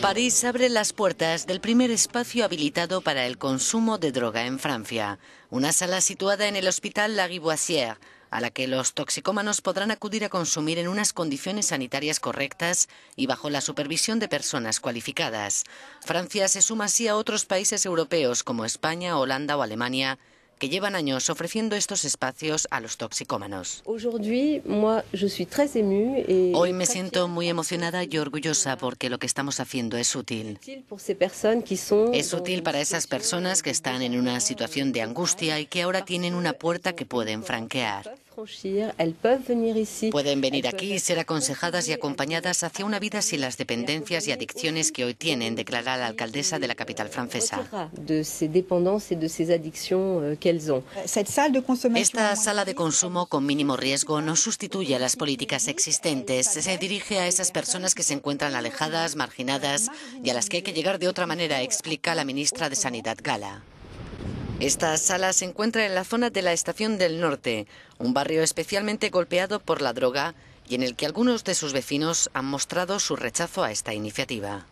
París abre las puertas del primer espacio habilitado para el consumo de droga en Francia, una sala situada en el Hospital Lariboisière, a la que los toxicómanos podrán acudir a consumir en unas condiciones sanitarias correctas y bajo la supervisión de personas cualificadas. Francia se suma así a otros países europeos como España, Holanda o Alemania, que llevan años ofreciendo estos espacios a los toxicómanos. Hoy me siento muy emocionada y orgullosa porque lo que estamos haciendo es útil. Es útil para esas personas que están en una situación de angustia y que ahora tienen una puerta que pueden franquear. Pueden venir aquí y ser aconsejadas y acompañadas hacia una vida sin las dependencias y adicciones que hoy tienen, declara la alcaldesa de la capital francesa. De esta sala de consumo con mínimo riesgo no sustituye a las políticas existentes. Se dirige a esas personas que se encuentran alejadas, marginadas y a las que hay que llegar de otra manera, explica la ministra de Sanidad Gala. Esta sala se encuentra en la zona de la Estación del Norte, un barrio especialmente golpeado por la droga y en el que algunos de sus vecinos han mostrado su rechazo a esta iniciativa.